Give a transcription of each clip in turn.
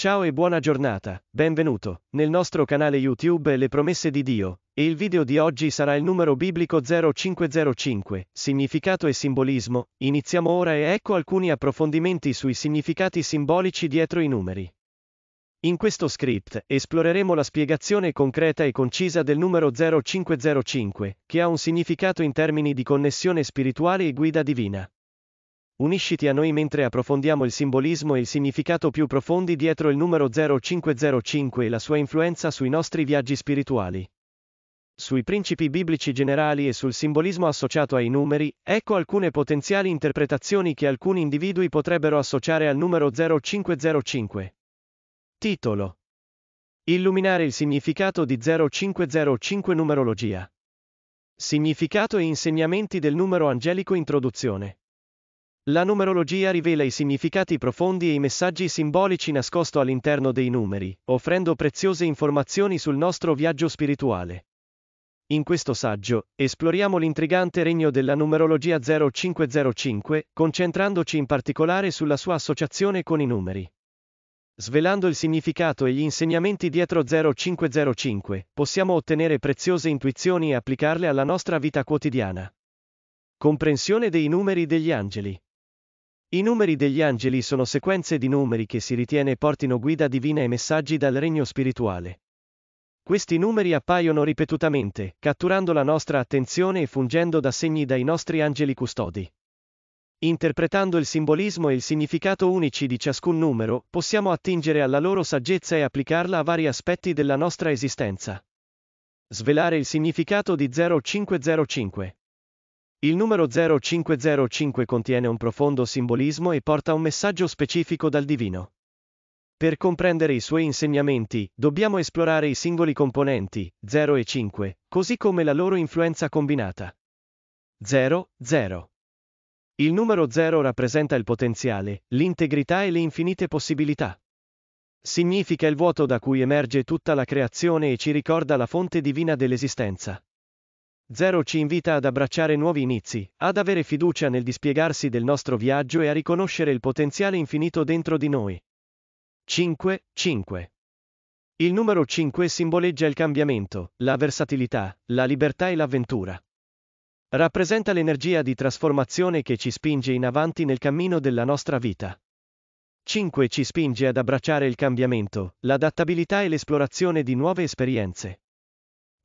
Ciao e buona giornata, benvenuto nel nostro canale YouTube Le promesse di Dio, e il video di oggi sarà il numero biblico 0505, significato e simbolismo, iniziamo ora e ecco alcuni approfondimenti sui significati simbolici dietro i numeri. In questo script esploreremo la spiegazione concreta e concisa del numero 0505, che ha un significato in termini di connessione spirituale e guida divina. Unisciti a noi mentre approfondiamo il simbolismo e il significato più profondi dietro il numero 0505 e la sua influenza sui nostri viaggi spirituali. Sui principi biblici generali e sul simbolismo associato ai numeri, ecco alcune potenziali interpretazioni che alcuni individui potrebbero associare al numero 0505. Titolo. Illuminare il significato di 0505 numerologia. Significato e insegnamenti del numero angelico introduzione. La numerologia rivela i significati profondi e i messaggi simbolici nascosto all'interno dei numeri, offrendo preziose informazioni sul nostro viaggio spirituale. In questo saggio, esploriamo l'intrigante regno della numerologia 0505, concentrandoci in particolare sulla sua associazione con i numeri. Svelando il significato e gli insegnamenti dietro 0505, possiamo ottenere preziose intuizioni e applicarle alla nostra vita quotidiana. Comprensione dei numeri degli angeli. I numeri degli angeli sono sequenze di numeri che si ritiene portino guida divina e messaggi dal regno spirituale. Questi numeri appaiono ripetutamente, catturando la nostra attenzione e fungendo da segni dai nostri angeli custodi. Interpretando il simbolismo e il significato unici di ciascun numero, possiamo attingere alla loro saggezza e applicarla a vari aspetti della nostra esistenza. Svelare il significato di 0505. Il numero 0505 contiene un profondo simbolismo e porta un messaggio specifico dal divino. Per comprendere i suoi insegnamenti, dobbiamo esplorare i singoli componenti, 0 e 5, così come la loro influenza combinata. 0, 0. Il numero 0 rappresenta il potenziale, l'integrità e le infinite possibilità. Significa il vuoto da cui emerge tutta la creazione e ci ricorda la fonte divina dell'esistenza. Zero ci invita ad abbracciare nuovi inizi, ad avere fiducia nel dispiegarsi del nostro viaggio e a riconoscere il potenziale infinito dentro di noi. 5. 5. Il numero 5 simboleggia il cambiamento, la versatilità, la libertà e l'avventura. Rappresenta l'energia di trasformazione che ci spinge in avanti nel cammino della nostra vita. 5 ci spinge ad abbracciare il cambiamento, l'adattabilità e l'esplorazione di nuove esperienze.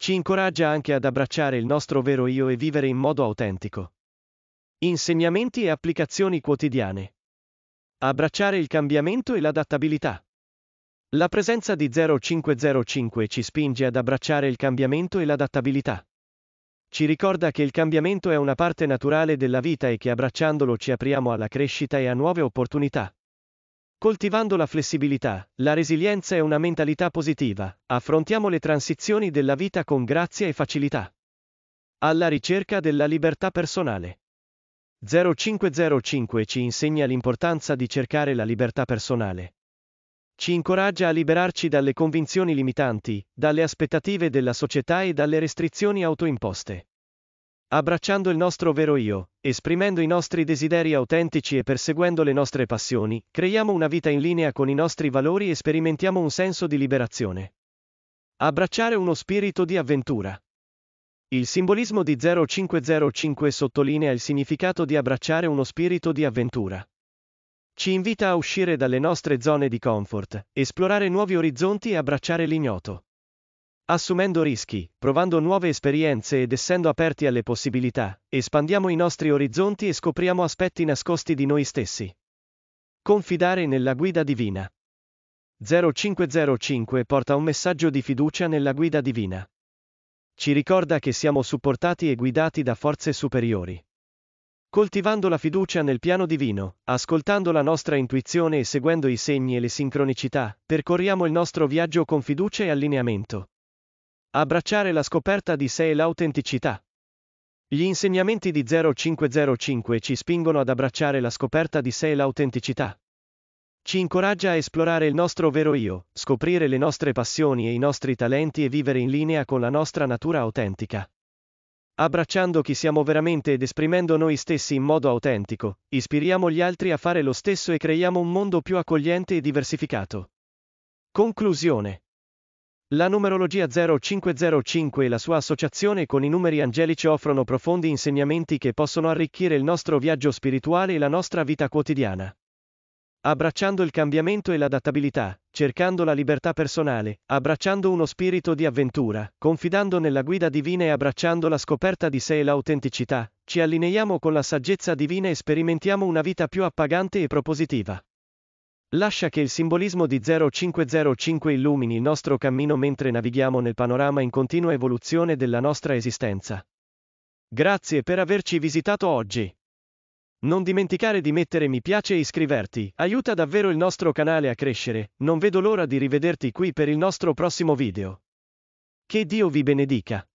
Ci incoraggia anche ad abbracciare il nostro vero io e vivere in modo autentico. Insegnamenti e applicazioni quotidiane. Abbracciare il cambiamento e l'adattabilità. La presenza di 0505 ci spinge ad abbracciare il cambiamento e l'adattabilità. Ci ricorda che il cambiamento è una parte naturale della vita e che abbracciandolo ci apriamo alla crescita e a nuove opportunità. Coltivando la flessibilità, la resilienza e una mentalità positiva, affrontiamo le transizioni della vita con grazia e facilità. Alla ricerca della libertà personale. 0505 ci insegna l'importanza di cercare la libertà personale. Ci incoraggia a liberarci dalle convinzioni limitanti, dalle aspettative della società e dalle restrizioni autoimposte. Abbracciando il nostro vero io, esprimendo i nostri desideri autentici e perseguendo le nostre passioni, creiamo una vita in linea con i nostri valori e sperimentiamo un senso di liberazione. Abbracciare uno spirito di avventura. Il simbolismo di 0505 sottolinea il significato di abbracciare uno spirito di avventura. Ci invita a uscire dalle nostre zone di comfort, esplorare nuovi orizzonti e abbracciare l'ignoto. Assumendo rischi, provando nuove esperienze ed essendo aperti alle possibilità, espandiamo i nostri orizzonti e scopriamo aspetti nascosti di noi stessi. Confidare nella guida divina. 0505 porta un messaggio di fiducia nella guida divina. Ci ricorda che siamo supportati e guidati da forze superiori. Coltivando la fiducia nel piano divino, ascoltando la nostra intuizione e seguendo i segni e le sincronicità, percorriamo il nostro viaggio con fiducia e allineamento. Abbracciare la scoperta di sé e l'autenticità. Gli insegnamenti di 0505 ci spingono ad abbracciare la scoperta di sé e l'autenticità. Ci incoraggia a esplorare il nostro vero io, scoprire le nostre passioni e i nostri talenti e vivere in linea con la nostra natura autentica. Abbracciando chi siamo veramente ed esprimendo noi stessi in modo autentico, ispiriamo gli altri a fare lo stesso e creiamo un mondo più accogliente e diversificato. Conclusione. La numerologia 0505 e la sua associazione con i numeri angelici offrono profondi insegnamenti che possono arricchire il nostro viaggio spirituale e la nostra vita quotidiana. Abbracciando il cambiamento e l'adattabilità, cercando la libertà personale, abbracciando uno spirito di avventura, confidando nella guida divina e abbracciando la scoperta di sé e l'autenticità, ci allineiamo con la saggezza divina e sperimentiamo una vita più appagante e propositiva. Lascia che il simbolismo di 0505 illumini il nostro cammino mentre navighiamo nel panorama in continua evoluzione della nostra esistenza. Grazie per averci visitato oggi. Non dimenticare di mettere mi piace e iscriverti, aiuta davvero il nostro canale a crescere, non vedo l'ora di rivederti qui per il nostro prossimo video. Che Dio vi benedica.